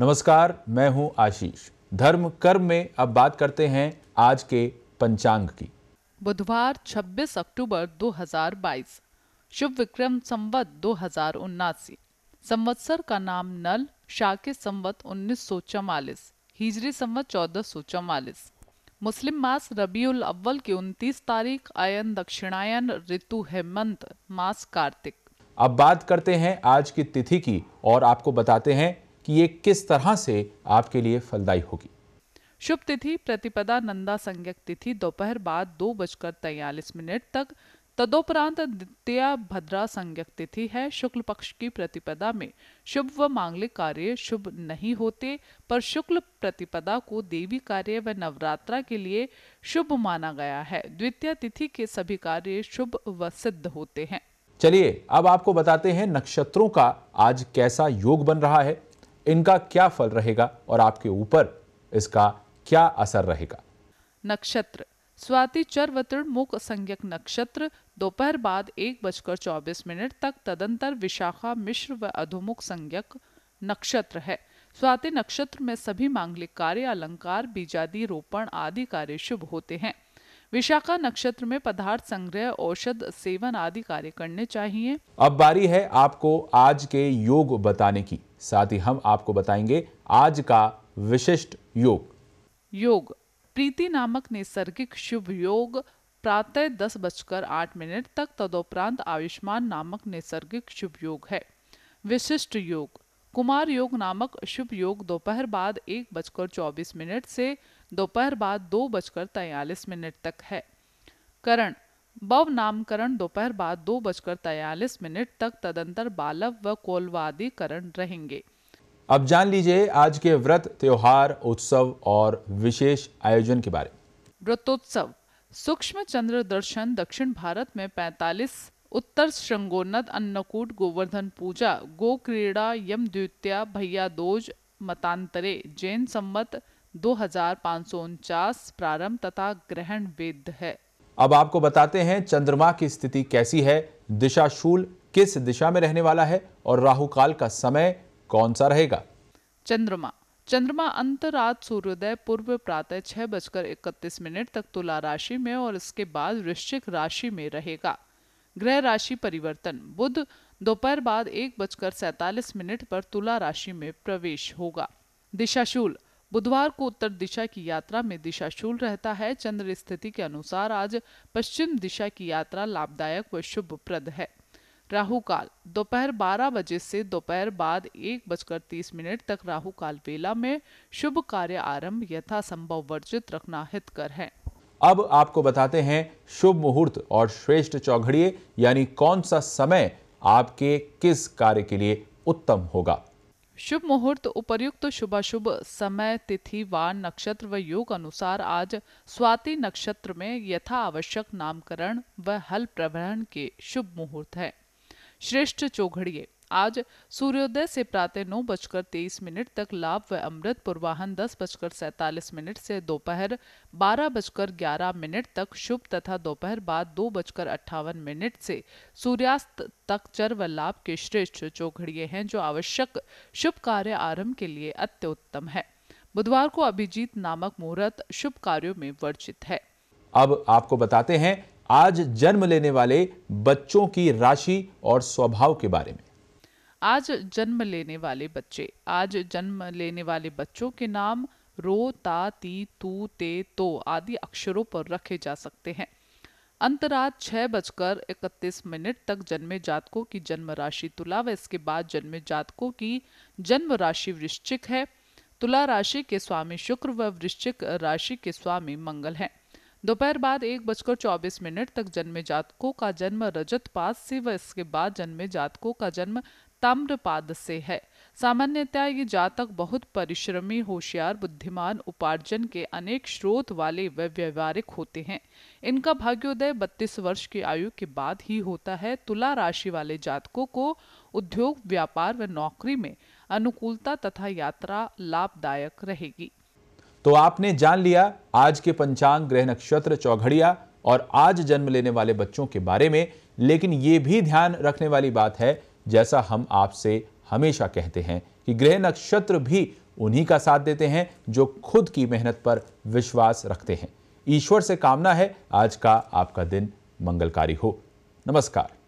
नमस्कार मैं हूं आशीष धर्म कर्म में अब बात करते हैं आज के पंचांग की बुधवार 26 अक्टूबर 2022 शुभ विक्रम संवत दो हजार उन्नासी संवत्सर का नाम नल शाके संवत उन्नीस सौ चौवालिस हिजरी संवत चौदह सौ चौवालिस मुस्लिम मास रबीउल अव्वल की उन्तीस तारीख आयन दक्षिणायन ऋतु हेमंत मास कार्तिक अब बात करते हैं आज की तिथि की और आपको बताते हैं कि ये किस तरह से आपके लिए फलदायी होगी शुभ तिथि प्रतिपदा नंदा संज्ञक तिथि दोपहर बाद दो बजकर तैयलीस मिनट तक तदोपरांत द्वितीय भद्रा संज्ञक तिथि है शुक्ल पक्ष की प्रतिपदा में शुभ व मांगलिक कार्य शुभ नहीं होते पर शुक्ल प्रतिपदा को देवी कार्य व नवरात्रा के लिए शुभ माना गया है द्वितीय तिथि के सभी कार्य शुभ व सिद्ध होते हैं चलिए अब आपको बताते हैं नक्षत्रों का आज कैसा योग बन रहा है इनका क्या फल रहेगा और आपके ऊपर इसका क्या असर रहेगा नक्षत्र स्वाति चरवतृण मुख संज्ञक नक्षत्र दोपहर बाद एक बजकर चौबीस मिनट तक तदंतर विशाखा मिश्र व अधोमुख संज्ञक नक्षत्र है स्वाति नक्षत्र में सभी मांगलिक कार्य अलंकार बीजादि रोपण आदि कार्य शुभ होते हैं विशाखा नक्षत्र में पदार्थ संग्रह औषध सेवन आदि कार्य करने चाहिए अब बारी है आपको आज के योग बताने की साथ ही हम आपको बताएंगे आज का विशिष्ट योग योग प्रीति नामक नैसर्गिक शुभ योग प्रातः दस बजकर आठ मिनट तक तदोपरांत आयुष्मान नामक नैसर्गिक शुभ योग है विशिष्ट योग कुमार योग नामक शुभ योग दोपहर बाद एक बजकर चौबीस मिनट से दोपहर बाद दो बजकर तैयलीस मिनट तक है करण बव नामकरण दोपहर बाद दो बजकर तयालीस मिनट तक तदंतर बालव व कोलवादीकरण रहेंगे अब जान लीजिए आज के व्रत त्योहार उत्सव और विशेष आयोजन के बारे व्रतोत्सव सूक्ष्म चंद्र दर्शन दक्षिण भारत में 45 उत्तर श्रृंगोन्नत अन्नकूट गोवर्धन पूजा गो क्रीड़ा यम द्वितीया भैया दोज मतांतरे जैन संवत दो प्रारंभ तथा ग्रहण वेद है अब आपको बताते हैं चंद्रमा की स्थिति कैसी है दिशाशूल किस दिशा में रहने वाला है और राहु काल का समय कौन सा रहेगा चंद्रमा चंद्रमा अंतरात सूर्योदय पूर्व प्रातः छह बजकर इकतीस मिनट तक तुला राशि में और इसके बाद वृश्चिक राशि में रहेगा ग्रह राशि परिवर्तन बुध दोपहर बाद एक बजकर सैतालीस मिनट पर तुला राशि में प्रवेश होगा दिशाशूल बुधवार को उत्तर दिशा की यात्रा में दिशाशूल रहता है चंद्र स्थिति के अनुसार आज पश्चिम दिशा की यात्रा लाभदायक व प्रद है राहु काल दोपहर 12 बजे से दोपहर बाद एक बजकर तीस मिनट तक राहु काल वेला में शुभ कार्य आरंभ संभव वर्जित रखना हितकर है अब आपको बताते हैं शुभ मुहूर्त और श्रेष्ठ चौघड़िए यानी कौन सा समय आपके किस कार्य के लिए उत्तम होगा शुभ मुहूर्त उपर्युक्त तो शुभाशुभ समय तिथि वार नक्षत्र व योग अनुसार आज स्वाति नक्षत्र में यथा आवश्यक नामकरण व हल प्रवहन के शुभ मुहूर्त है श्रेष्ठ चौघड़िए आज सूर्योदय से प्रातः नौ बजकर तेईस मिनट तक लाभ व अमृत पूर्वाहन दस बजकर सैतालीस मिनट से दोपहर बारह बजकर ग्यारह मिनट तक शुभ तथा दोपहर बाद दो बजकर अट्ठावन मिनट से सूर्यास्त तक चर व लाभ के श्रेष्ठ चौघड़िए हैं जो आवश्यक शुभ कार्य आरंभ के लिए अत्युत्तम है बुधवार को अभिजीत नामक मुहूर्त शुभ कार्यो में वर्जित है अब आपको बताते हैं आज जन्म लेने वाले बच्चों की राशि और स्वभाव के बारे में आज जन्म लेने वाले बच्चे आज जन्म लेने वाले बच्चों के नाम रो ता ती तू ते तो आदि अक्षरों पर रखे जा सकते हैं अंतरात छह बजकर इकतीस मिनट तक जन्मे जातकों की जन्म राशि तुला व इसके बाद जन्मे जातकों की जन्म राशि वृश्चिक है तुला राशि के स्वामी शुक्र व वृश्चिक राशि के स्वामी मंगल हैं दोपहर बाद एक बजकर चौबीस मिनट तक जन्मे जातकों का जन्म रजत पास से व इसके बाद जन्मे जातकों का जन्म ताम्रपाद से है सामान्यतया ये जातक बहुत परिश्रमी होशियार बुद्धिमान उपार्जन के अनेक स्रोत वाले व व्यवहारिक होते हैं इनका भाग्योदय 32 वर्ष की आयु के बाद ही होता है तुला राशि वाले जातकों को उद्योग व्यापार व नौकरी में अनुकूलता तथा यात्रा लाभदायक रहेगी तो आपने जान लिया आज के पंचांग ग्रह नक्षत्र चौघड़िया और आज जन्म लेने वाले बच्चों के बारे में लेकिन ये भी ध्यान रखने वाली बात है जैसा हम आपसे हमेशा कहते हैं कि ग्रह नक्षत्र भी उन्हीं का साथ देते हैं जो खुद की मेहनत पर विश्वास रखते हैं ईश्वर से कामना है आज का आपका दिन मंगलकारी हो नमस्कार